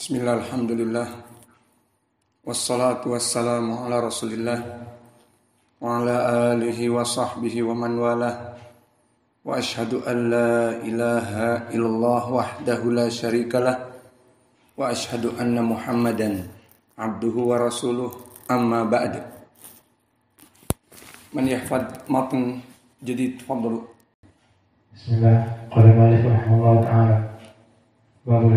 Bismillah, alhamdulillah. Wassalatu wassalamu ala rasulillah. Wa ala alihi wa sahbihi wa man walah. Wa ashadu an la ilaha illallah wahdahu la syarikalah. Wa ashadu anna muhammadan abduhu wa rasuluh amma ba'd. Man yahfad matn jadi tafadhal. Bismillah. Qala malik rahimahullah ta'ala. Babul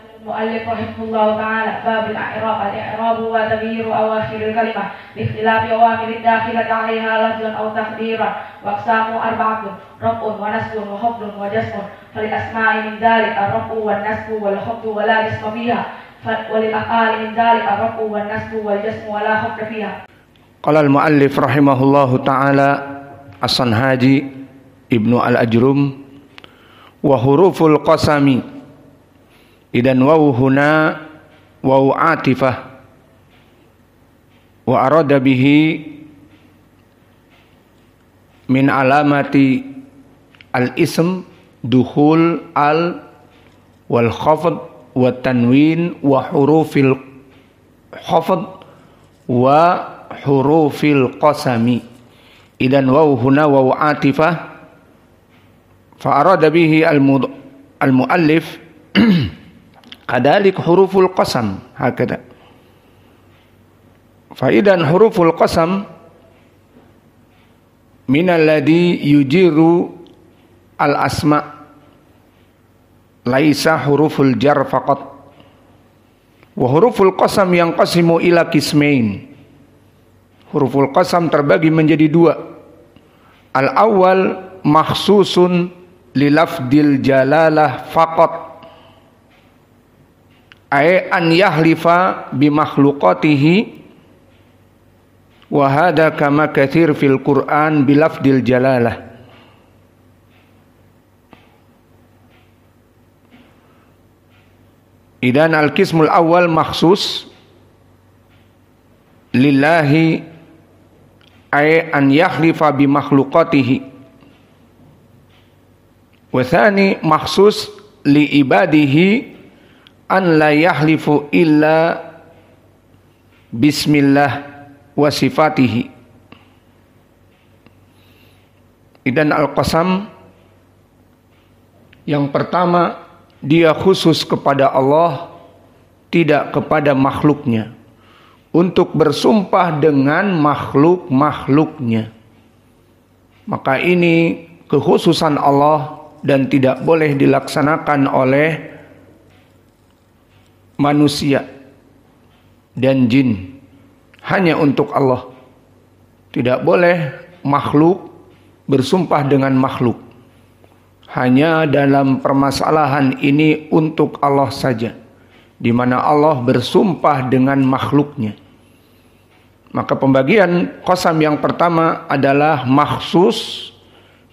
المؤلف رحمه الله تعالى باب الإعراب الإعراب هو تغيير أواخر الكلمة باختلاف أوامر الداخلة عليها لفظا أو تقديرا وأقسامه أربعة رفع ونسب وخفض وجسم فللأسماء من ذلك الرفع والنسب والخفض ولا جسم فيها وللأقال من ذلك الرفع والنسب والجسم ولا خفض فيها قال المؤلف رحمه الله تعالى الصنهاجي ابن الأجرم وحروف القسم إذا واو هنا واو عاطفة وأراد به من علامة الاسم دخول ال والخفض والتنوين وحروف الخفض وحروف القسم إذا واو هنا واو عاطفة فأراد به المؤلف Kadalik huruful qasam hakada. Faidan huruful qasam min minalladhi yujiru al asma laisa huruful jar faqat. Wa huruful qasam yang qasimu ila kismain. Huruful qasam terbagi menjadi dua. Al awal makhsusun lilafdil jalalah faqat ay an yahlifa bi makhluqatihi wa hada kama katsir fil Qur'an bilafdil jalalah Idan al-qismul awal maksus lillahi ay an yakhlifa bi makhluqatihi wa thani maksus li ibadihi an la yahlifu illa bismillah wa sifatihi idan al-qasam yang pertama dia khusus kepada Allah tidak kepada makhluknya untuk bersumpah dengan makhluk-makhluknya maka ini kekhususan Allah dan tidak boleh dilaksanakan oleh manusia dan jin hanya untuk Allah. Tidak boleh makhluk bersumpah dengan makhluk. Hanya dalam permasalahan ini untuk Allah saja. Di mana Allah bersumpah dengan makhluknya. Maka pembagian kosam yang pertama adalah maksus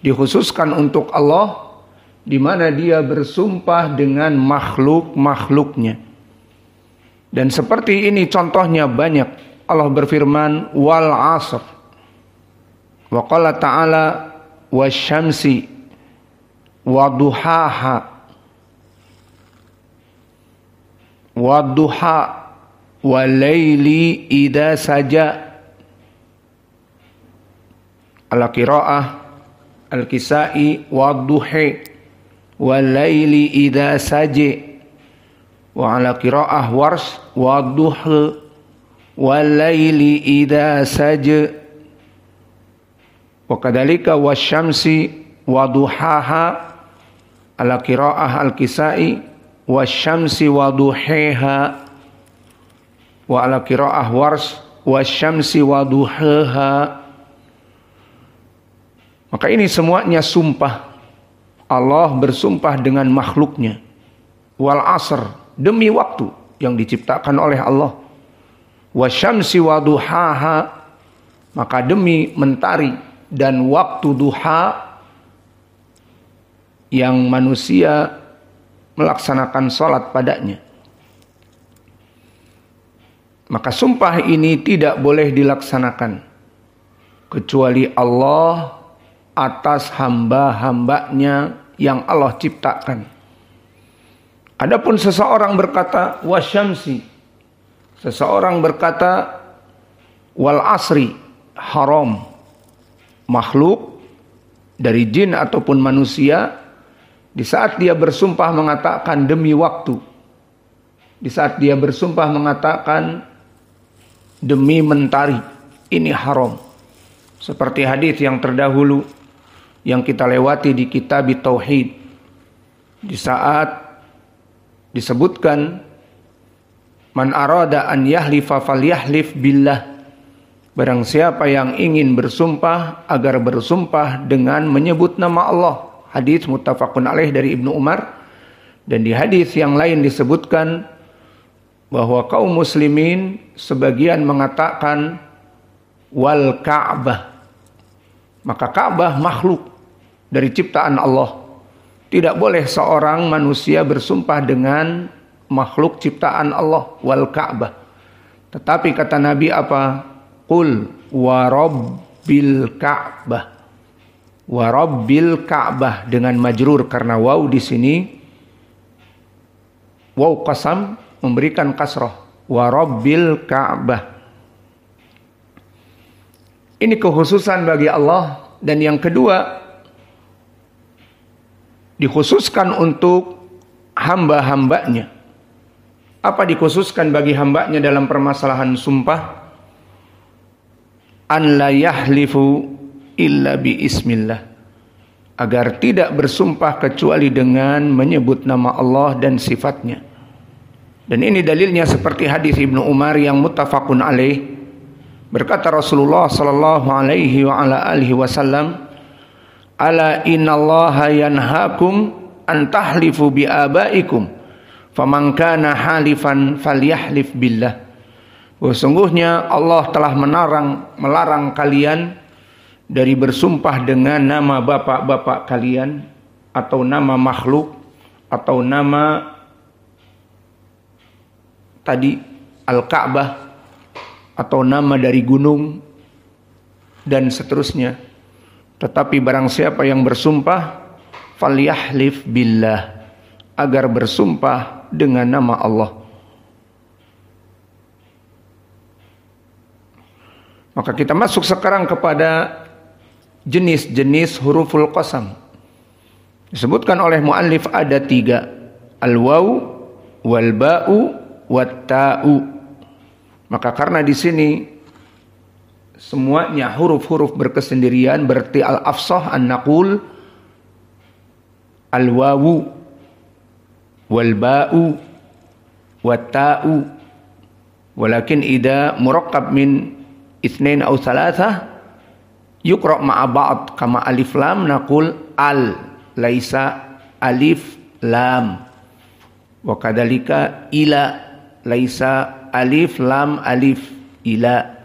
dikhususkan untuk Allah di mana dia bersumpah dengan makhluk-makhluknya. Dan seperti ini contohnya banyak. Allah berfirman wal asr. Wa qala ta'ala wasyamsi waduhaha waduha walaili ida saja ala qiraah al-kisai wa walaili ida saja wa ala qiraah wars wa duha wa layli idha saja wa kadalika wasyamsi wa duhaha ala qiraah al-kisai wasyamsi wa duhaha wa ala qiraah wars wasyamsi wa duhaha maka ini semuanya sumpah Allah bersumpah dengan makhluknya wal asr demi waktu yang diciptakan oleh Allah. Wasyamsi duhaha maka demi mentari dan waktu duha yang manusia melaksanakan sholat padanya. Maka sumpah ini tidak boleh dilaksanakan. Kecuali Allah atas hamba-hambanya yang Allah ciptakan. Adapun seseorang berkata wasyamsi. Seseorang berkata wal asri haram. Makhluk dari jin ataupun manusia di saat dia bersumpah mengatakan demi waktu. Di saat dia bersumpah mengatakan demi mentari ini haram. Seperti hadis yang terdahulu yang kita lewati di kitab tauhid. Di saat disebutkan man arada an yahlifa yahlif billah barang siapa yang ingin bersumpah agar bersumpah dengan menyebut nama Allah hadis muttafaqun alaih dari Ibnu Umar dan di hadis yang lain disebutkan bahwa kaum muslimin sebagian mengatakan wal Ka'bah maka Ka'bah makhluk dari ciptaan Allah tidak boleh seorang manusia bersumpah dengan makhluk ciptaan Allah wal Ka'bah. Tetapi kata Nabi apa? Qul wa rabbil Ka'bah. Wa rabbil Ka'bah dengan majrur karena waw di sini waw qasam memberikan kasroh. Wa rabbil Ka'bah. Ini kekhususan bagi Allah dan yang kedua dikhususkan untuk hamba-hambanya. Apa dikhususkan bagi hambanya dalam permasalahan sumpah? An la yahlifu illa bi ismillah. Agar tidak bersumpah kecuali dengan menyebut nama Allah dan sifatnya. Dan ini dalilnya seperti hadis Ibnu Umar yang muttafaqun alaih. Berkata Rasulullah sallallahu alaihi wa ala alihi wasallam, ala innallaha yanhakum an tahlifu bi abaikum faman kana halifan falyahlif billah Sesungguhnya sungguhnya Allah telah menarang melarang kalian dari bersumpah dengan nama bapak-bapak kalian atau nama makhluk atau nama tadi Al-Ka'bah atau nama dari gunung dan seterusnya tetapi barang siapa yang bersumpah falyahlif billah agar bersumpah dengan nama Allah. Maka kita masuk sekarang kepada jenis-jenis huruful qasam. Disebutkan oleh muallif ada tiga. Al-waw, wal-ba'u, wat-ta'u. Maka karena di sini semuanya huruf-huruf berkesendirian berarti al-afsah an-naqul al-wawu wal ba'u wat ta'u walakin ida murakkab min itsnain aw thalathah yukra ma'a ba'd kama alif lam naqul al laisa alif lam wa kadalika ila laisa alif lam alif ila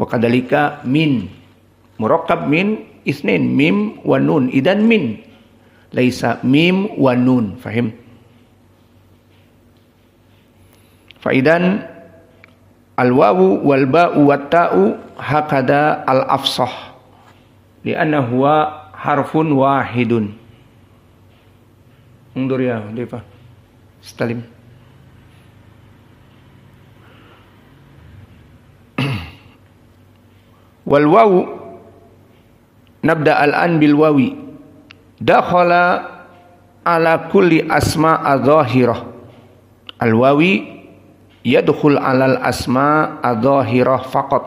Wa kadalika min. Murakab min isnin mim wa nun. Idan min. Laisa mim wa nun. Fahim? Faidan al-wawu wal ba'u wat ta'u hakada al-afsah. anna huwa harfun wahidun. Undur ya, Depa. Stalim. wal wawu nabda al an bil wawi dakhala ala kulli asma adzahirah, al wawi yadkhul alal asma adzahirah faqat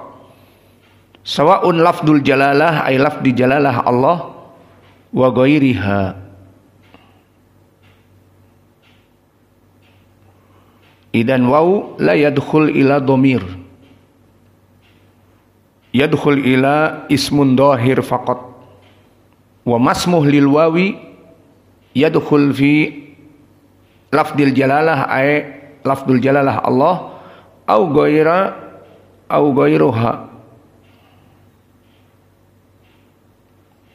sawaun lafdul jalalah ay lafdi jalalah Allah wa ghairiha idan wawu la yadkhul ila dhamir yadkhul ila ismun dhahir faqat wa masmuh lil wawi yadkhul fi lafdil jalalah ay lafdul jalalah Allah au ghaira au ghairuha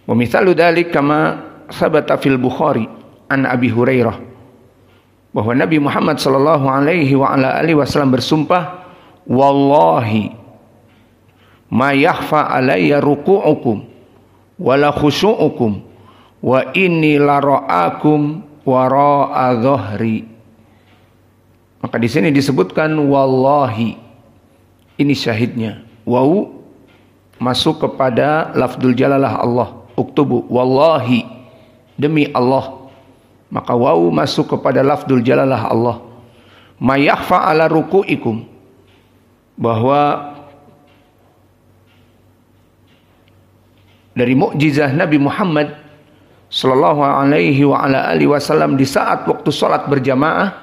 wa mithalu dhalik kama sabata fil bukhari an abi hurairah bahwa Nabi Muhammad sallallahu alaihi wa ala alihi wasallam bersumpah wallahi ma yahfa alayya ruku'ukum wala khusyu'ukum wa inni la wa ra'a dhahri maka di sini disebutkan wallahi ini syahidnya wau masuk kepada lafdul jalalah Allah uktubu wallahi demi Allah maka wau masuk kepada lafdul jalalah Allah mayakhfa ala ruku'ikum bahwa dari mukjizah Nabi Muhammad Shallallahu Alaihi wa ala alihi Wasallam di saat waktu sholat berjamaah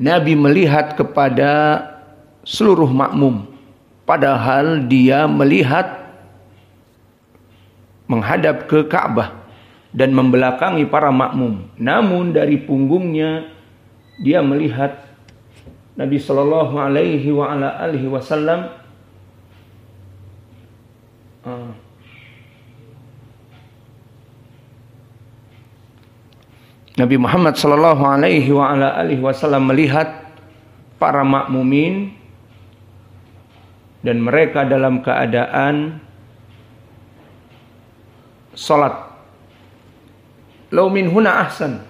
Nabi melihat kepada seluruh makmum padahal dia melihat menghadap ke Ka'bah dan membelakangi para makmum namun dari punggungnya dia melihat Nabi Shallallahu Alaihi wa ala alihi Wasallam Nabi Muhammad Shallallahu Alaihi Wasallam melihat para makmumin dan mereka dalam keadaan salat. Lau min huna ahsan.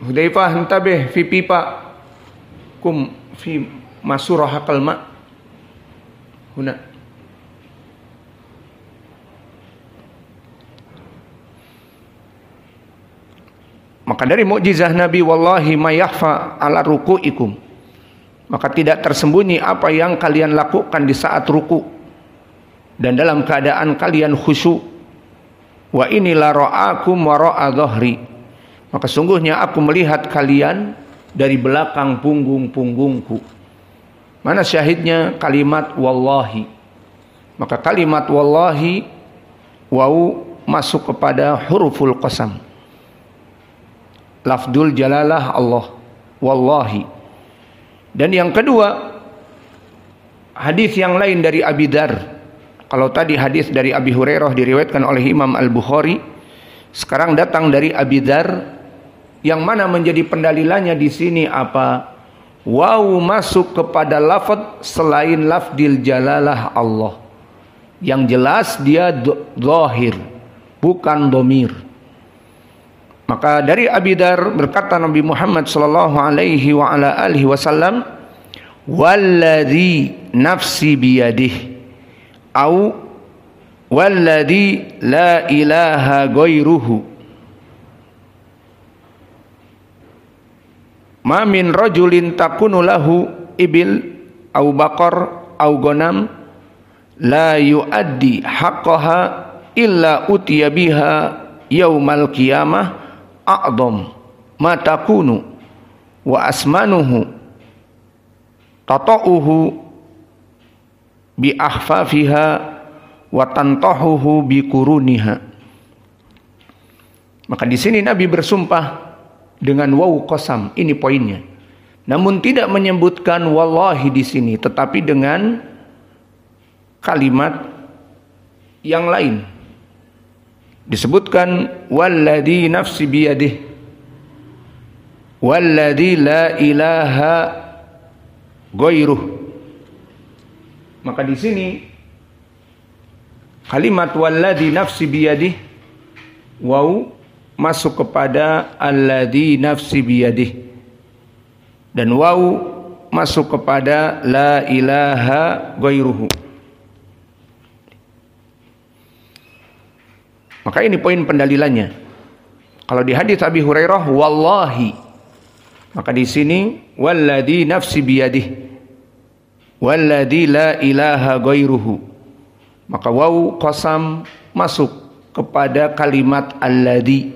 Hudzaifah hintabih fi pipa kum fi masurah kalma huna Maka dari mukjizah Nabi wallahi mayahfa ala ruku'ikum. Maka tidak tersembunyi apa yang kalian lakukan di saat ruku dan dalam keadaan kalian khusyuk. Wa inilah ra'akum wa ra'a dhahri. Maka sungguhnya aku melihat kalian dari belakang punggung-punggungku. Mana syahidnya kalimat wallahi. Maka kalimat wallahi wau masuk kepada huruful qasam lafdul jalalah Allah wallahi dan yang kedua hadis yang lain dari Abi Dar kalau tadi hadis dari Abi Hurairah diriwayatkan oleh Imam Al-Bukhari sekarang datang dari Abi Dar yang mana menjadi pendalilannya di sini apa Wow masuk kepada lafad selain lafdil jalalah Allah yang jelas dia zahir bukan domir maka dari Abi Dar berkata Nabi Muhammad sallallahu alaihi wa ala alihi wasallam walladhi nafsi biyadih au walladhi la ilaha ghairuhu ma min rajulin takunu lahu ibil au bakor au gonam la yuaddi haqqaha illa utiya biha yaumal qiyamah a'dham ma takunu wa asmanuhu tata'uhu bi ahfafiha wa tantahuhu bi kuruniha maka di sini Nabi bersumpah dengan waw qasam ini poinnya namun tidak menyebutkan wallahi di sini tetapi dengan kalimat yang lain disebutkan walladhi nafsi biyadih walladhi la ilaha goyruh maka di sini kalimat walladhi nafsi biyadih wau masuk kepada alladhi nafsi biyadih dan wau masuk kepada la ilaha goyruhu Maka ini poin pendalilannya. Kalau di hadis Abi Hurairah wallahi maka di sini Walladhi nafsi biyadih walladzi la ilaha ghairuhu. Maka waw qasam masuk kepada kalimat alladzi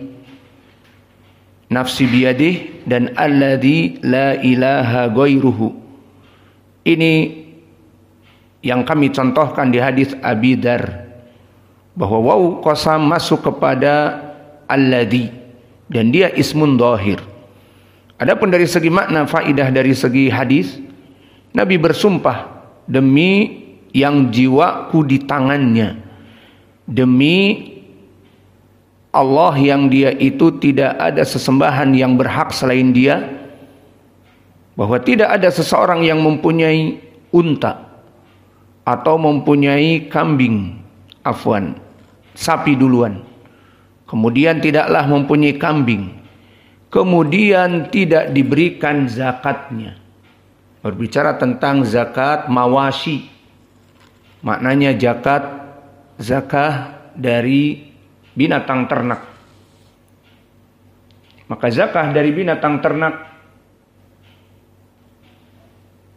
nafsi biyadih dan alladzi la ilaha ghairuhu. Ini yang kami contohkan di hadis Abi Dar bahwa waw qasam masuk kepada alladhi dan dia ismun dohir. Adapun dari segi makna faidah dari segi hadis Nabi bersumpah demi yang jiwaku di tangannya demi Allah yang dia itu tidak ada sesembahan yang berhak selain dia bahwa tidak ada seseorang yang mempunyai unta atau mempunyai kambing afwan sapi duluan. Kemudian tidaklah mempunyai kambing. Kemudian tidak diberikan zakatnya. Berbicara tentang zakat mawasi. Maknanya zakat zakah dari binatang ternak. Maka zakah dari binatang ternak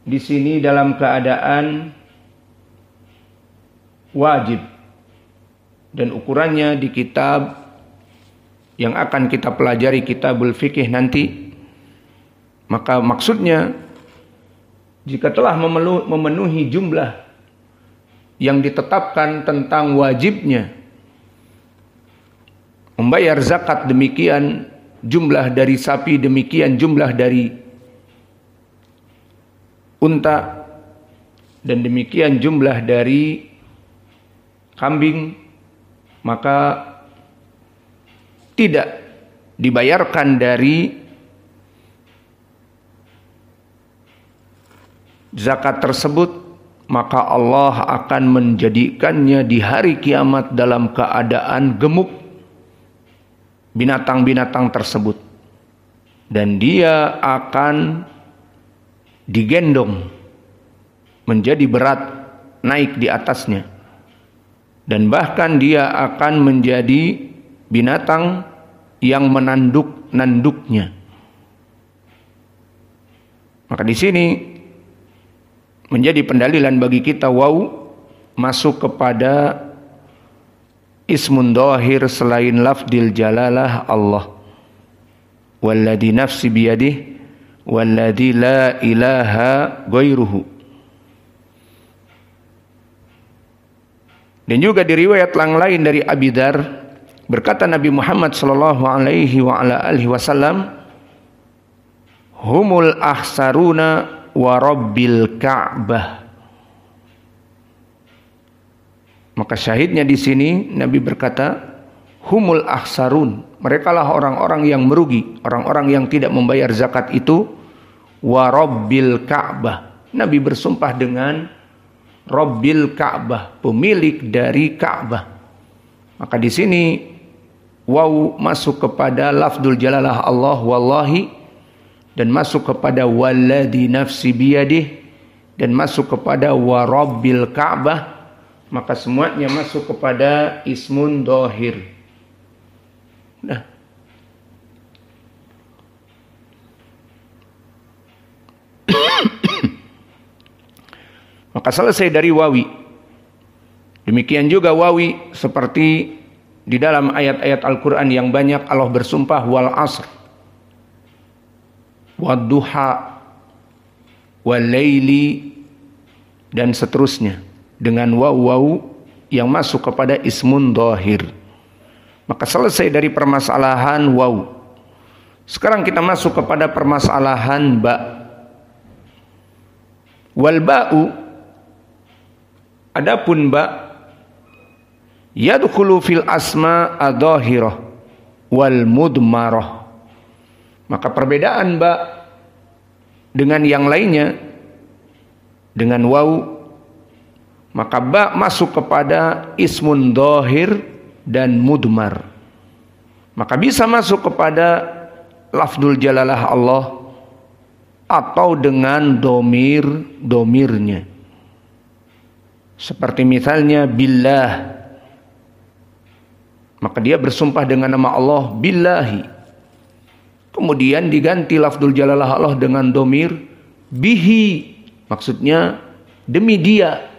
di sini dalam keadaan wajib dan ukurannya di kitab yang akan kita pelajari kitabul fikih nanti maka maksudnya jika telah memenuhi jumlah yang ditetapkan tentang wajibnya membayar zakat demikian jumlah dari sapi demikian jumlah dari unta dan demikian jumlah dari kambing maka tidak dibayarkan dari zakat tersebut maka Allah akan menjadikannya di hari kiamat dalam keadaan gemuk binatang-binatang tersebut dan dia akan digendong menjadi berat naik di atasnya dan bahkan dia akan menjadi binatang yang menanduk-nanduknya. Maka di sini menjadi pendalilan bagi kita wau masuk kepada ismun dohir selain lafdil jalalah Allah. Walladhi nafsi biyadih walladhi la ilaha gairuhu. Dan juga riwayat lang lain dari Abi Dar berkata Nabi Muhammad sallallahu alaihi wa ala alihi wasallam humul ahsaruna wa rabbil ka'bah maka syahidnya di sini Nabi berkata humul ahsarun mereka lah orang-orang yang merugi orang-orang yang tidak membayar zakat itu wa rabbil ka'bah Nabi bersumpah dengan Robil Ka'bah, pemilik dari Ka'bah. Maka di sini waw masuk kepada lafdul jalalah Allah wallahi dan masuk kepada walladhi nafsi biyadih dan masuk kepada warabbil ka'bah maka semuanya masuk kepada ismun dohir. Nah, Maka selesai dari wawi. Demikian juga wawi seperti di dalam ayat-ayat Al-Quran yang banyak Allah bersumpah wal asr. Wadduha walaili dan seterusnya dengan waw waw yang masuk kepada ismun dohir. Maka selesai dari permasalahan waw. Sekarang kita masuk kepada permasalahan ba. Wal ba'u Adapun ba yadkhulu fil asma adhahirah wal mudmarah. Maka perbedaan ba dengan yang lainnya dengan wau, maka ba masuk kepada ismun dohir dan mudmar maka bisa masuk kepada lafdul jalalah Allah atau dengan domir domirnya seperti misalnya billah. Maka dia bersumpah dengan nama Allah billahi. Kemudian diganti lafdul jalalah Allah dengan domir bihi. Maksudnya demi dia.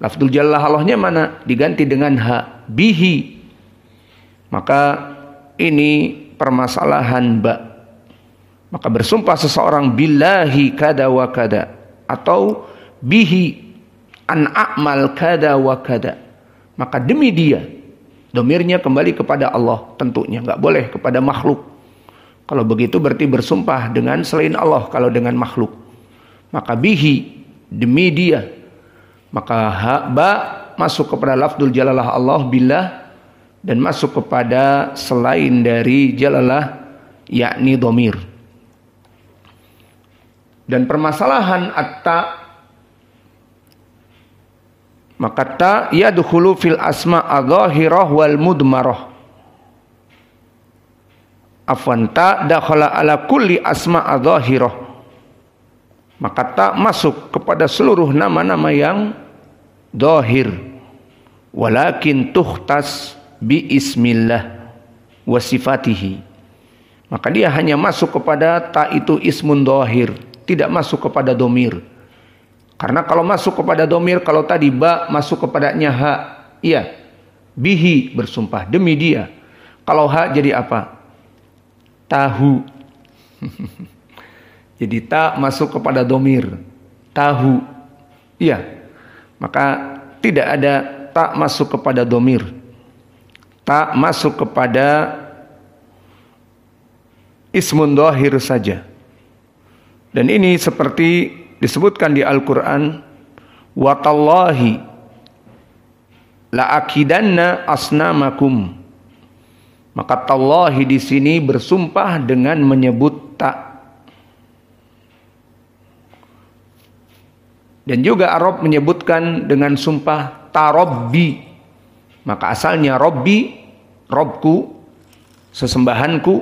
Lafdul jalalah Allahnya mana? Diganti dengan ha bihi. Maka ini permasalahan ba. Maka bersumpah seseorang billahi kada wa kada atau bihi an a'mal kada wa kada. Maka demi dia, domirnya kembali kepada Allah tentunya, nggak boleh kepada makhluk. Kalau begitu berarti bersumpah dengan selain Allah kalau dengan makhluk. Maka bihi demi dia. Maka ha, ba masuk kepada lafdul jalalah Allah bila dan masuk kepada selain dari jalalah yakni domir. Dan permasalahan atta maka ta yadkhulu fil asma adh wal mudmarah. Afwan ta dakhala ala kulli asma adh-dhahirah. Maka ta masuk kepada seluruh nama-nama yang dohir. Walakin tuhtas bi ismillah wa sifatihi. Maka dia hanya masuk kepada ta itu ismun dohir. Tidak masuk kepada domir. Karena kalau masuk kepada domir, kalau tadi ba masuk kepadanya ha, iya. Bihi bersumpah demi dia. Kalau ha jadi apa? Tahu. jadi ta masuk kepada domir. Tahu. Iya. Maka tidak ada tak masuk kepada domir. Tak masuk kepada ismun dohir saja. Dan ini seperti disebutkan di Al-Qur'an Wa tallahi la akidanna asnamakum maka tallahi di sini bersumpah dengan menyebut tak Dan juga Arab menyebutkan dengan sumpah tarobbi. Maka asalnya robbi, robku, sesembahanku.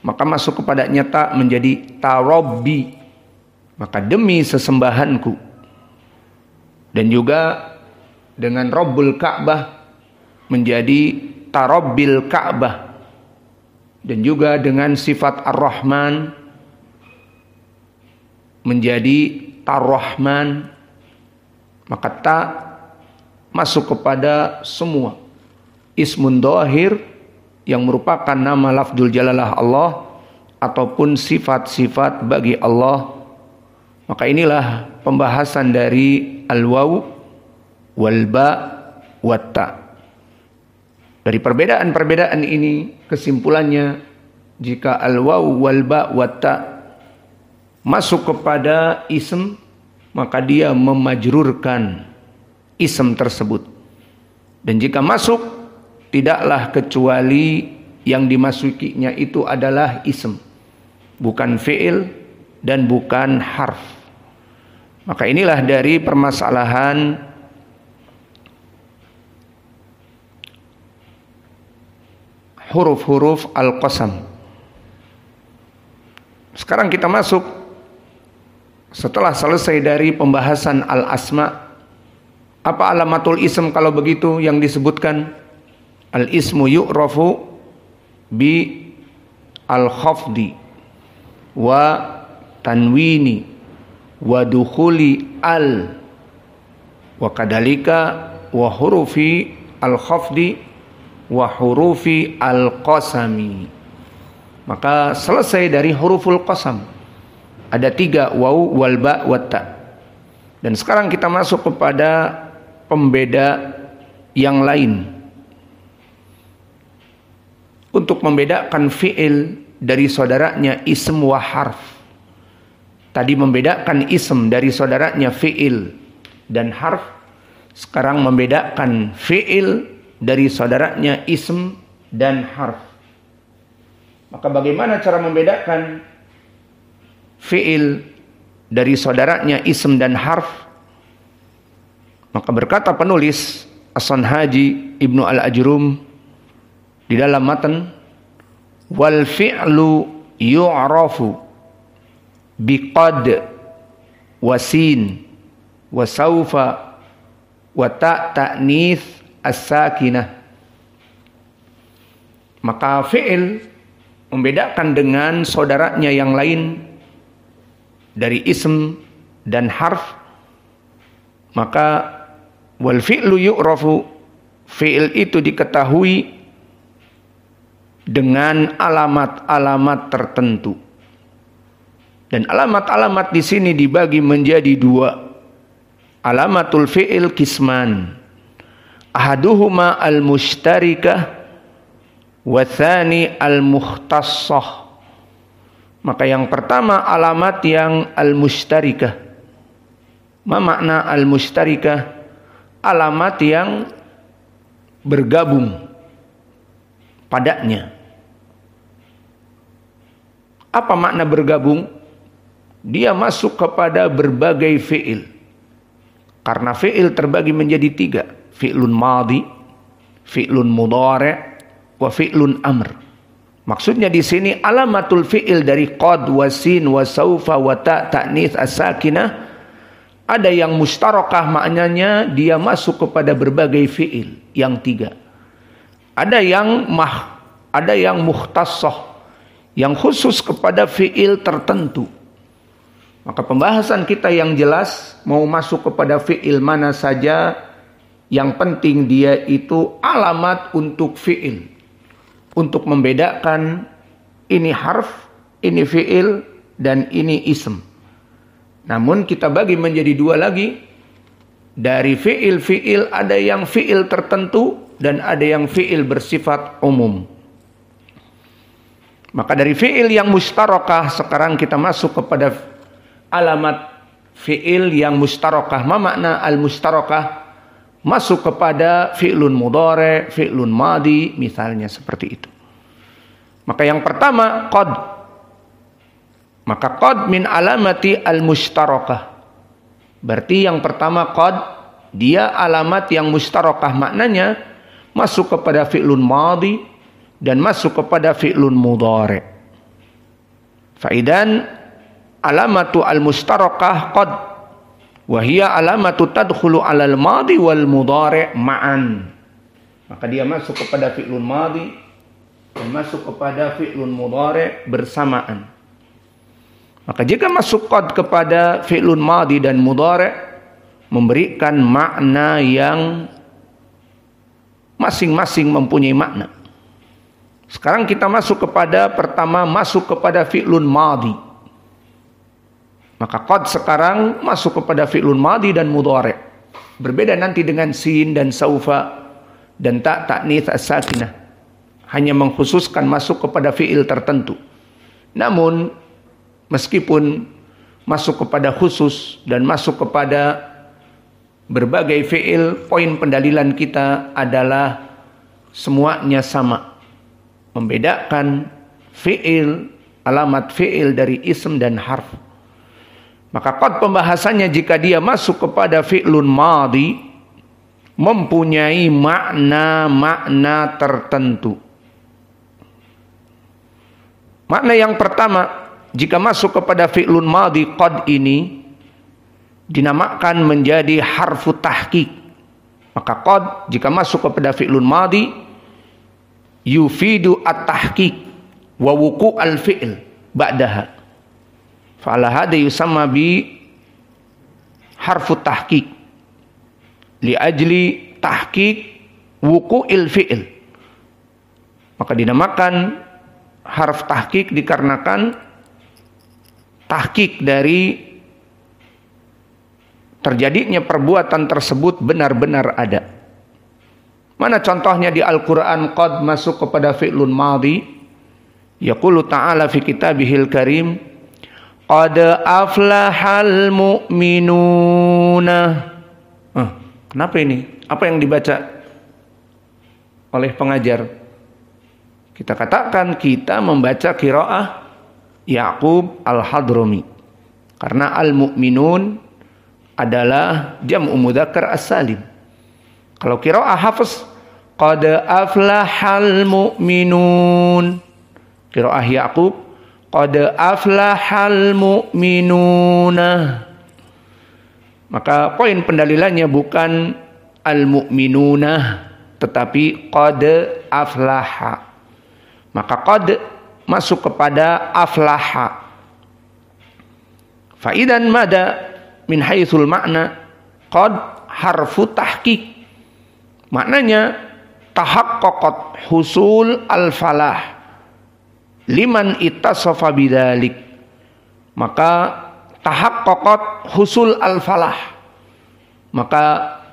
Maka masuk kepada nyata menjadi tarobbi. Maka demi sesembahanku dan juga dengan Robbul Ka'bah menjadi tarobil Ka'bah dan juga dengan sifat Ar-Rahman menjadi Ar-Rahman maka tak masuk kepada semua ismun dohir yang merupakan nama lafzul jalalah Allah ataupun sifat-sifat bagi Allah maka inilah pembahasan dari al-waw wal ba wat ta. Dari perbedaan-perbedaan ini kesimpulannya jika al-waw wal ba wat ta masuk kepada ism maka dia memajrurkan ism tersebut. Dan jika masuk tidaklah kecuali yang dimasukinya itu adalah ism bukan fi'il dan bukan harf. Maka inilah dari permasalahan huruf-huruf al-qasam. Sekarang kita masuk setelah selesai dari pembahasan al-asma. Apa alamatul ism kalau begitu yang disebutkan? Al-ismu yu'rafu bi al-khafdi wa tanwini wa dukhuli al wa kadalika wa hurufi al khafdi wa hurufi al qasami maka selesai dari huruful qasam ada tiga waw wal ba wat ta dan sekarang kita masuk kepada pembeda yang lain untuk membedakan fi'il dari saudaranya ism wa harf Tadi membedakan ism dari saudaranya fi'il dan harf. Sekarang membedakan fi'il dari saudaranya ism dan harf. Maka bagaimana cara membedakan fi'il dari saudaranya ism dan harf? Maka berkata penulis Asan Haji Ibnu Al-Ajrum di dalam matan wal fi'lu yu'rafu biqad wasin wasaufa wa ta ta'nits as-sakinah maka fi'il membedakan dengan saudaranya yang lain dari ism dan harf maka wal fi'lu yu'rafu fi'il itu diketahui dengan alamat-alamat tertentu dan alamat-alamat di sini dibagi menjadi dua. Alamatul fi'il kisman. Ahaduhuma al-mushtarikah. Wathani al-mukhtassah. Maka yang pertama alamat yang al-mushtarikah. Ma makna al-mushtarikah? Alamat yang bergabung padanya. Apa makna bergabung? dia masuk kepada berbagai fi'il. Karena fi'il terbagi menjadi tiga. Fi'lun madi, fi'lun mudare, wa fi'lun amr. Maksudnya di sini alamatul fi'il dari qad wasin wasaufa wa ta ta'nis as-sakinah ada yang mustarokah maknanya dia masuk kepada berbagai fi'il yang tiga. Ada yang mah, ada yang muhtasoh yang khusus kepada fi'il tertentu. Maka pembahasan kita yang jelas mau masuk kepada fi'il mana saja yang penting dia itu alamat untuk fi'il. Untuk membedakan ini harf, ini fi'il, dan ini ism. Namun kita bagi menjadi dua lagi. Dari fi'il-fi'il ada yang fi'il tertentu dan ada yang fi'il bersifat umum. Maka dari fi'il yang mustarokah sekarang kita masuk kepada alamat fi'il yang mustarokah. Ma makna al-mustarokah? Masuk kepada fi'lun mudore, fi'lun madi, misalnya seperti itu. Maka yang pertama, kod Maka kod min alamati al-mustarokah. Berarti yang pertama kod dia alamat yang mustarokah. Maknanya, masuk kepada fi'lun madi, dan masuk kepada fi'lun mudore. Faidan alamatu al-mustarakah qad wahia alamatu tadkhulu alal madi wal mudhari' ma'an. Maka dia masuk kepada fi'lun madi dan masuk kepada fi'lun mudhari' bersamaan. Maka jika masuk qad kepada fi'lun madi dan mudhari' memberikan makna yang masing-masing mempunyai makna. Sekarang kita masuk kepada pertama masuk kepada fi'lun madi. Maka kod sekarang masuk kepada fi'lun madi dan mudhari. Berbeda nanti dengan sin dan saufa dan tak taknith as-sakinah. Hanya mengkhususkan masuk kepada fi'il tertentu. Namun meskipun masuk kepada khusus dan masuk kepada berbagai fi'il, poin pendalilan kita adalah semuanya sama. Membedakan fi'il, alamat fi'il dari ism dan harf. Maka kod pembahasannya jika dia masuk kepada fi'lun madi mempunyai makna-makna tertentu. Makna yang pertama, jika masuk kepada fi'lun madi kod ini dinamakan menjadi harfu tahkik. Maka kod jika masuk kepada fi'lun madi yufidu at tahkik wawuku al-fi'l ba'daha Fala hada yusamma bi harfu tahqiq. Li ajli tahqiq wuku'il fi'il. Maka dinamakan harf tahqiq dikarenakan tahqiq dari terjadinya perbuatan tersebut benar-benar ada. Mana contohnya di Al-Quran qad masuk kepada fi'lun madhi. Yaqulu ta'ala fi kitabihil karim Qad aflahal mu'minuna. Eh, kenapa ini? Apa yang dibaca oleh pengajar? Kita katakan kita membaca kiroah Yakub al-Hadrumi. Karena al-mu'minun adalah jam umudakar as-salim. Kalau kiroah hafes qad aflahal mu'minun. Kiroah Yakub Qad aflahal mu'minuna. Maka poin pendalilannya bukan al-mu'minuna tetapi qad aflaha. Maka qad masuk kepada aflaha. Faidan mada min haitsul makna qad harfu tahqiq. Maknanya tahaqqaqat husul al-falah liman ittasafa bidzalik maka tahap kokot husul al-falah maka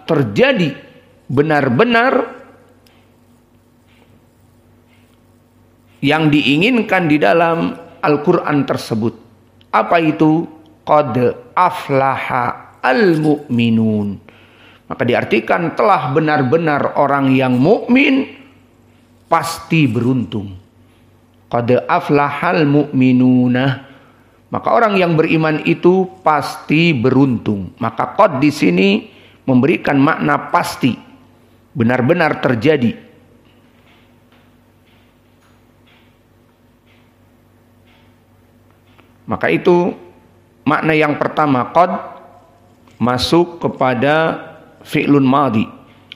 terjadi benar-benar yang diinginkan di dalam Al-Qur'an tersebut apa itu qad aflaha al-mu'minun maka diartikan telah benar-benar orang yang mukmin pasti beruntung Qad aflahal mu'minuna. Maka orang yang beriman itu pasti beruntung. Maka qad di sini memberikan makna pasti. Benar-benar terjadi. Maka itu makna yang pertama qad masuk kepada fi'lun madhi.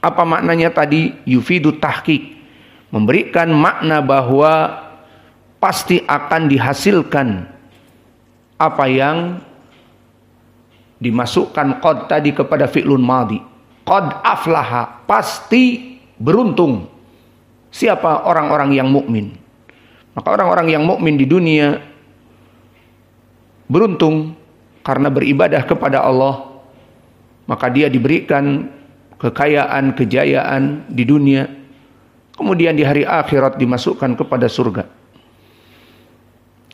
Apa maknanya tadi? Yufidu tahqiq. Memberikan makna bahwa pasti akan dihasilkan apa yang dimasukkan kod tadi kepada fi'lun madi. kod aflaha, pasti beruntung. Siapa orang-orang yang mukmin? Maka orang-orang yang mukmin di dunia beruntung karena beribadah kepada Allah, maka dia diberikan kekayaan, kejayaan di dunia. Kemudian di hari akhirat dimasukkan kepada surga.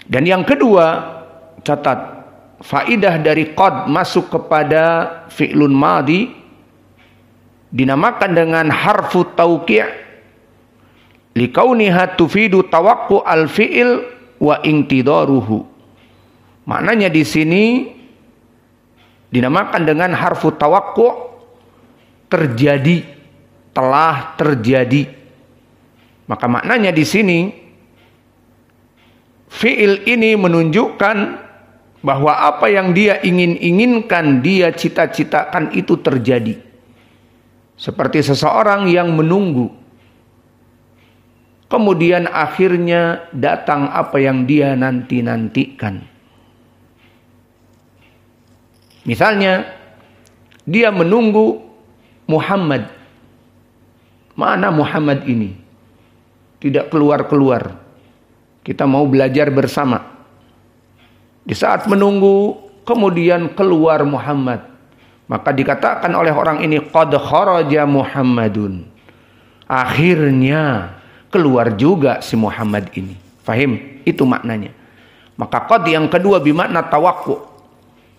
Dan yang kedua, catat faidah dari qad masuk kepada fi'lun madi dinamakan dengan harfu tauqi' likauniha tufidu tawakku al fi'il wa intidaruhu. Maknanya di sini dinamakan dengan harfu tawakku terjadi telah terjadi. Maka maknanya di sini fiil ini menunjukkan bahwa apa yang dia ingin-inginkan, dia cita-citakan itu terjadi. Seperti seseorang yang menunggu. Kemudian akhirnya datang apa yang dia nanti-nantikan. Misalnya, dia menunggu Muhammad. Mana Muhammad ini? Tidak keluar-keluar. Kita mau belajar bersama. Di saat menunggu, kemudian keluar Muhammad. Maka dikatakan oleh orang ini, Qad kharaja Muhammadun. Akhirnya keluar juga si Muhammad ini. Fahim? Itu maknanya. Maka qad yang kedua bimakna tawakku.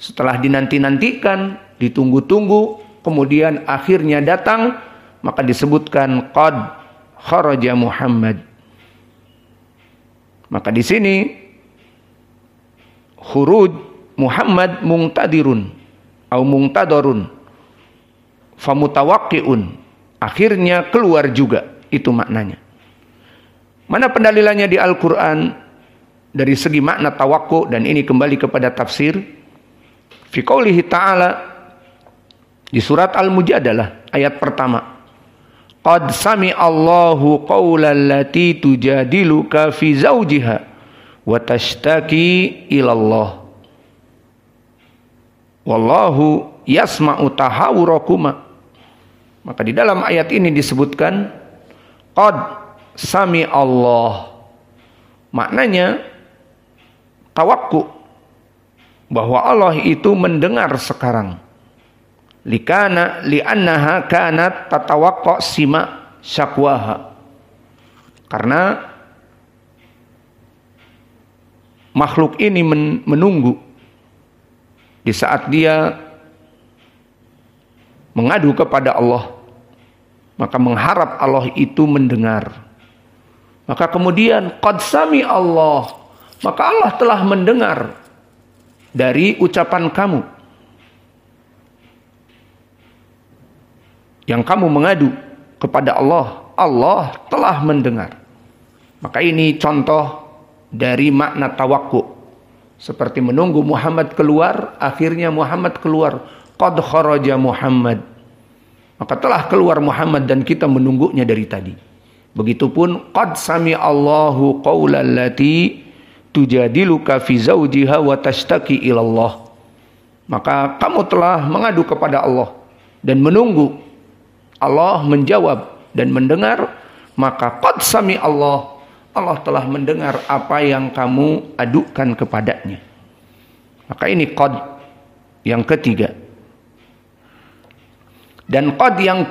Setelah dinanti-nantikan, ditunggu-tunggu, kemudian akhirnya datang, maka disebutkan qad kharaja Muhammad. Maka di sini huruj Muhammad mungtadirun au mungtadorun famutawakkiun akhirnya keluar juga itu maknanya. Mana pendalilannya di Al-Qur'an dari segi makna tawakku dan ini kembali kepada tafsir fi ta'ala di surat Al-Mujadalah ayat pertama Qad sami Allahu qawlal lati tujadiluka fi zawjiha wa tashtaki ilallah. Wallahu yasma'u tahawurakuma. Maka di dalam ayat ini disebutkan qad sami Allah. Maknanya tawakku bahwa Allah itu mendengar sekarang Likana annaha kanat tatawaqqa sima syakwaha. Karena makhluk ini menunggu di saat dia mengadu kepada Allah maka mengharap Allah itu mendengar maka kemudian qad sami Allah maka Allah telah mendengar dari ucapan kamu yang kamu mengadu kepada Allah, Allah telah mendengar. Maka ini contoh dari makna tawakku. Seperti menunggu Muhammad keluar, akhirnya Muhammad keluar. Qad kharaja Muhammad. Maka telah keluar Muhammad dan kita menunggunya dari tadi. Begitupun qad sami Allahu qaulal lati tujadiluka fi zawjiha wa tashtaki Maka kamu telah mengadu kepada Allah dan menunggu Allah menjawab dan mendengar, maka qad sami Allah, Allah telah mendengar apa yang kamu adukan kepadanya. Maka ini qad yang ketiga. Dan qad yang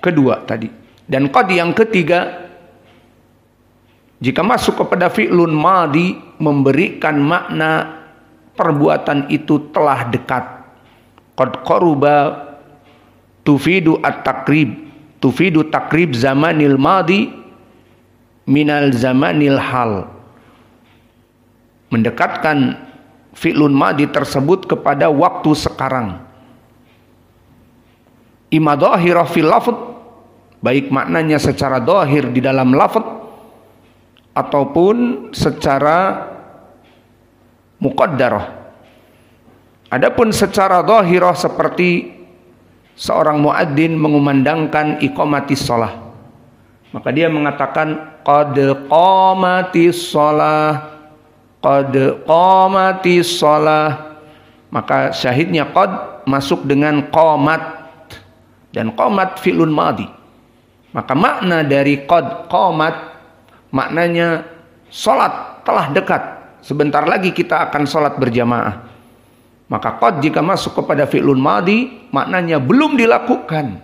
kedua tadi. Dan qad yang ketiga jika masuk kepada fi'lun madi memberikan makna perbuatan itu telah dekat. Qad qaruba tufidu at-takrib tufidu takrib zamanil madi minal zamanil hal mendekatkan fi'lun madi tersebut kepada waktu sekarang imadahira fil lafad, baik maknanya secara dohir di dalam lafad ataupun secara muqaddarah adapun secara dohirah seperti seorang muadzin mengumandangkan iqamati shalah. Maka dia mengatakan qad qamati shalah. Qad qamati shalah. Maka syahidnya qad masuk dengan qamat dan qamat fi'lun madi. Maka makna dari qad qamat maknanya salat telah dekat. Sebentar lagi kita akan salat berjamaah. Maka qad jika masuk kepada fi'lun madi maknanya belum dilakukan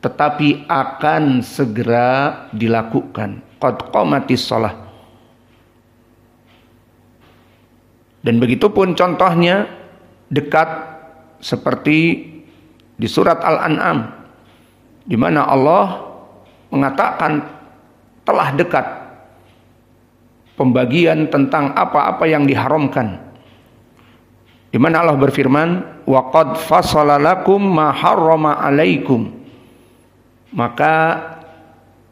tetapi akan segera dilakukan. Qad qamatis shalah. Dan begitu pun contohnya dekat seperti di surat Al-An'am di mana Allah mengatakan telah dekat pembagian tentang apa-apa yang diharamkan di mana Allah berfirman, "Wa qad fasala ma harrama 'alaikum." Maka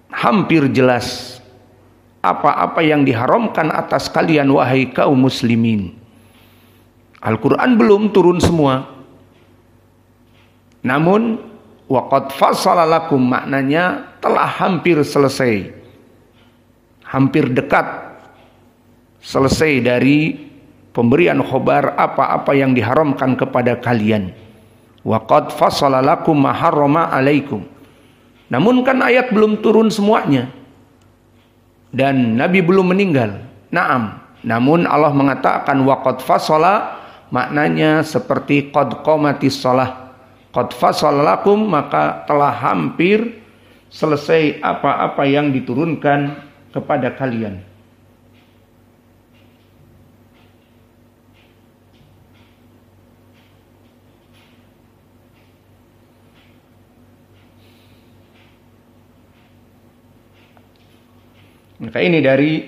hampir jelas apa-apa yang diharamkan atas kalian wahai kaum muslimin. Al-Qur'an belum turun semua. Namun waqad fasala lakum maknanya telah hampir selesai. Hampir dekat selesai dari pemberian khobar apa-apa yang diharamkan kepada kalian. Wa qad maharoma Namun kan ayat belum turun semuanya. Dan Nabi belum meninggal. Naam. Namun Allah mengatakan wa maknanya seperti qad qamatis salah. Qad maka telah hampir selesai apa-apa yang diturunkan kepada kalian. Maka ini dari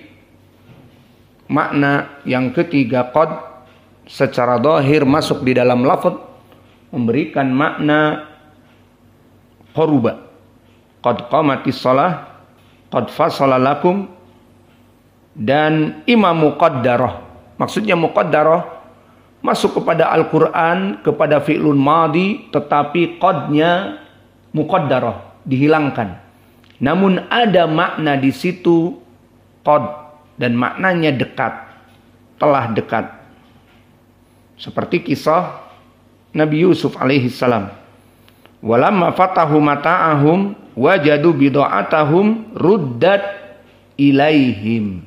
makna yang ketiga qad secara dohir masuk di dalam lafad memberikan makna koruba. Qad qamati salah, qad fasala lakum dan imam muqaddarah. Maksudnya muqaddarah masuk kepada Al-Qur'an kepada fi'lun madi tetapi qadnya muqaddarah dihilangkan. Namun ada makna di situ kod dan maknanya dekat, telah dekat. Seperti kisah Nabi Yusuf alaihi salam. Walamma fatahu mata'ahum wajadu bidu'atahum ruddat ilaihim.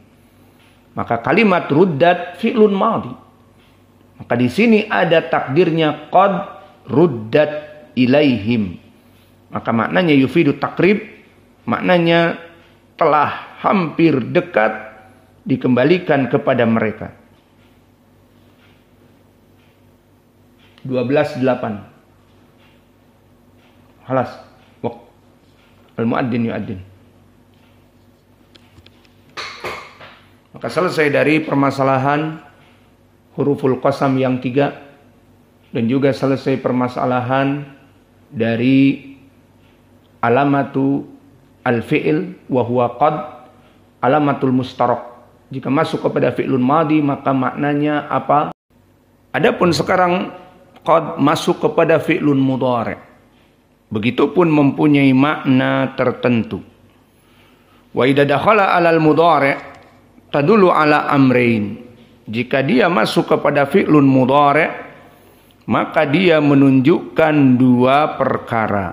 Maka kalimat ruddat fi'lun madhi. Maka di sini ada takdirnya qad ruddat ilaihim. Maka maknanya yufidu takrib Maknanya telah hampir dekat dikembalikan kepada mereka. 12.8 Halas Al-Mu'addin Yu'addin Maka selesai dari permasalahan huruful qasam yang tiga dan juga selesai permasalahan dari alamatu al-fi'il wa huwa qad alamatul mustarak. Jika masuk kepada fi'lun madi maka maknanya apa? Adapun sekarang qad masuk kepada fi'lun mudhari. Begitupun mempunyai makna tertentu. Wa idza dakhala alal mudhari tadulu ala amrain. Jika dia masuk kepada fi'lun mudhari maka dia menunjukkan dua perkara.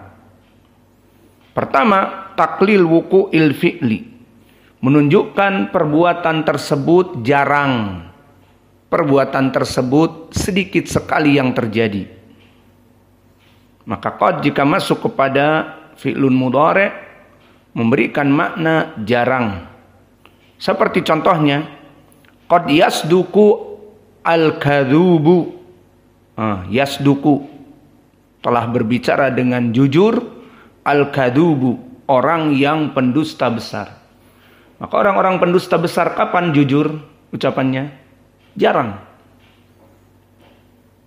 Pertama, taklil wuku il menunjukkan perbuatan tersebut jarang perbuatan tersebut sedikit sekali yang terjadi maka kod jika masuk kepada fi'lun mudore memberikan makna jarang seperti contohnya Kod yasduku al kadhubu ah, yasduku telah berbicara dengan jujur al kadhubu orang yang pendusta besar. Maka orang-orang pendusta besar kapan jujur ucapannya? Jarang.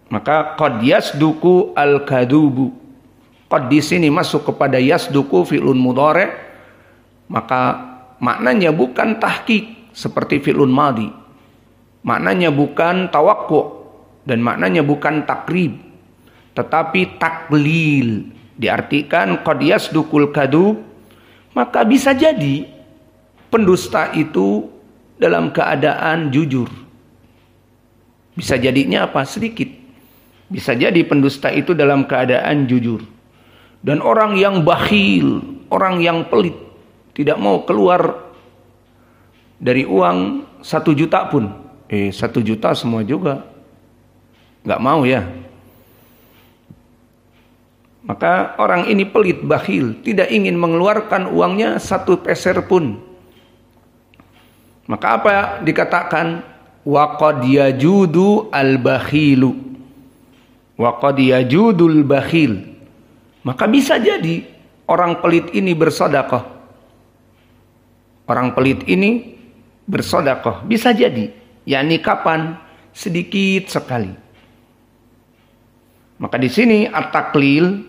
Maka qad yasduku al-kadubu. Qad di sini masuk kepada yasduku fi'lun mudhari. Maka maknanya bukan tahqiq seperti fi'lun madi. Maknanya bukan tawakku dan maknanya bukan takrib. Tetapi taklil diartikan qad yasdukul kadub maka bisa jadi pendusta itu dalam keadaan jujur. Bisa jadinya apa? Sedikit. Bisa jadi pendusta itu dalam keadaan jujur. Dan orang yang bakhil, orang yang pelit, tidak mau keluar dari uang satu juta pun. Eh, satu juta semua juga. Gak mau ya. Maka orang ini pelit, bakhil, tidak ingin mengeluarkan uangnya satu peser pun. Maka apa dikatakan? Waqad yajudu al-bakhilu. Waqad yajudul bakhil. Maka bisa jadi orang pelit ini bersodakoh. Orang pelit ini bersodakoh. Bisa jadi. Yakni kapan? Sedikit sekali. Maka di sini at-taklil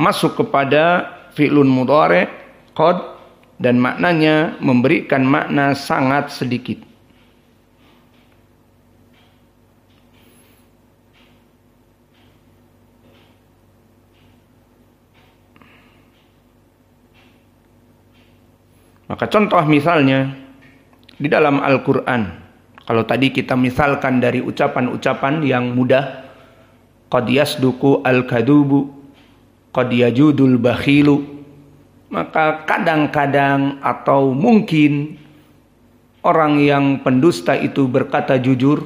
masuk kepada fi'lun mudhari qad dan maknanya memberikan makna sangat sedikit. Maka contoh misalnya di dalam Al-Qur'an. Kalau tadi kita misalkan dari ucapan-ucapan yang mudah qad duku al-kadubu qad yajudul bakhilu maka kadang-kadang atau mungkin orang yang pendusta itu berkata jujur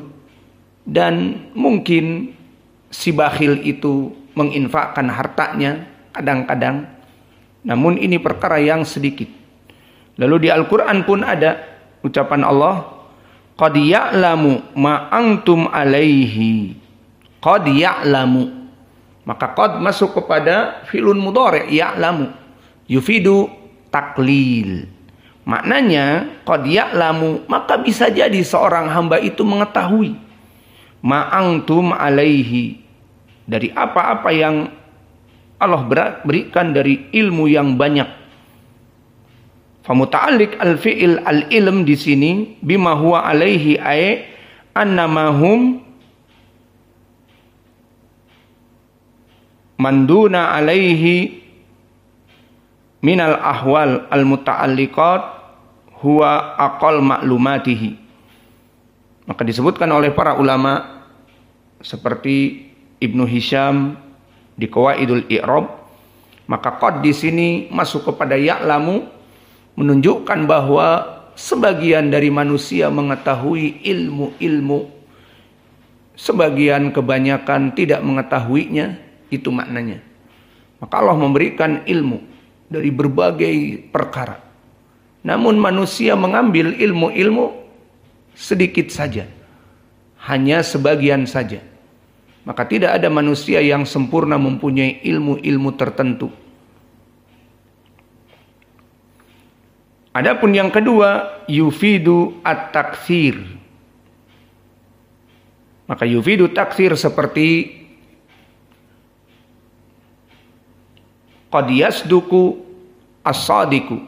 dan mungkin si bakhil itu menginfakkan hartanya kadang-kadang namun ini perkara yang sedikit lalu di Al-Qur'an pun ada ucapan Allah qad ya'lamu ma antum alaihi qad ya'lamu maka kod masuk kepada filun mudore ya'lamu. Yufidu taklil. Maknanya qad ya'lamu maka bisa jadi seorang hamba itu mengetahui ma'angtum alaihi dari apa-apa yang Allah berikan dari ilmu yang banyak. Famuta'alliq al-fi'il al-ilm di sini bima huwa alaihi ay annamahum manduna alaihi minal ahwal al muta'alliqat huwa aqal maklumatihi maka disebutkan oleh para ulama seperti Ibnu Hisham di Qawaidul I'rab maka qad di sini masuk kepada ya'lamu menunjukkan bahwa sebagian dari manusia mengetahui ilmu-ilmu sebagian kebanyakan tidak mengetahuinya itu maknanya. Maka Allah memberikan ilmu dari berbagai perkara. Namun manusia mengambil ilmu-ilmu sedikit saja. Hanya sebagian saja. Maka tidak ada manusia yang sempurna mempunyai ilmu-ilmu tertentu. Adapun yang kedua, yufidu at taksir Maka yufidu taksir seperti Kodias duku asadiku.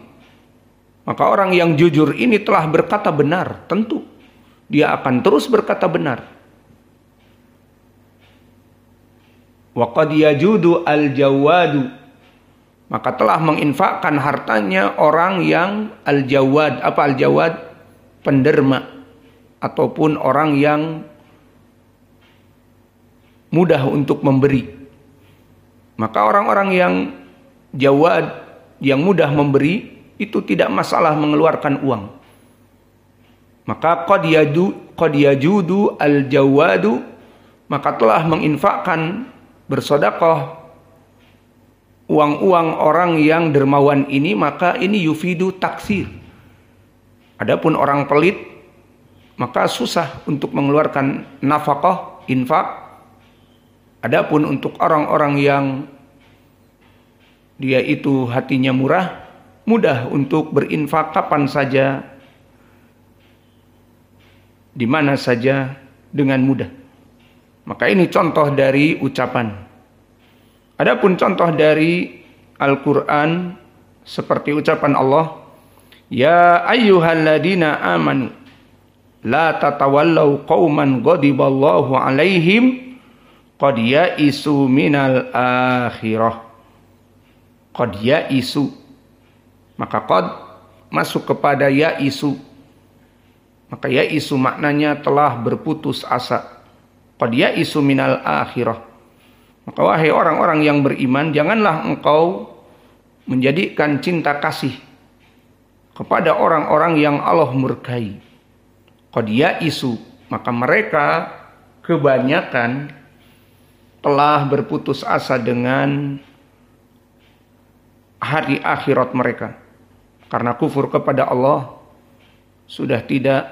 maka orang yang jujur ini telah berkata benar tentu dia akan terus berkata benar wa judu al-jawadu maka telah menginfakkan hartanya orang yang al-jawad apa al-jawad penderma ataupun orang yang mudah untuk memberi maka orang-orang yang Jawad yang mudah memberi itu tidak masalah mengeluarkan uang. Maka qad yadu qad yajudu al jawadu maka telah menginfakkan bersodakoh uang-uang orang yang dermawan ini maka ini yufidu taksir. Adapun orang pelit maka susah untuk mengeluarkan nafkah infak. Adapun untuk orang-orang yang dia itu hatinya murah, mudah untuk berinfak kapan saja, di mana saja dengan mudah. Maka ini contoh dari ucapan. Adapun contoh dari Al-Qur'an seperti ucapan Allah, "Ya ayyuhalladzina amanu" la tatawallau qauman ghadiballahu alaihim qad ya'isu minal akhirah Qad ya isu. Maka kod masuk kepada ya isu. Maka ya isu maknanya telah berputus asa. Qad ya isu minal akhirah. Maka wahai orang-orang yang beriman, janganlah engkau menjadikan cinta kasih kepada orang-orang yang Allah murkai. Qad ya isu. Maka mereka kebanyakan telah berputus asa dengan hari akhirat mereka. Karena kufur kepada Allah sudah tidak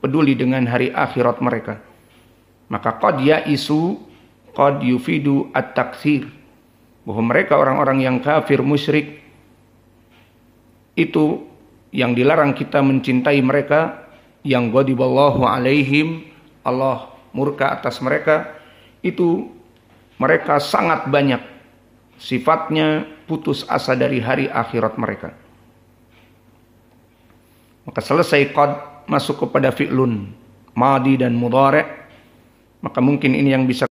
peduli dengan hari akhirat mereka. Maka qad isu qad yufidu at-taksir. Bahwa mereka orang-orang yang kafir musyrik itu yang dilarang kita mencintai mereka yang ghadiballahu alaihim Allah murka atas mereka itu mereka sangat banyak sifatnya putus asa dari hari akhirat mereka. Maka selesai qad masuk kepada fi'lun, madi dan mudhari', maka mungkin ini yang bisa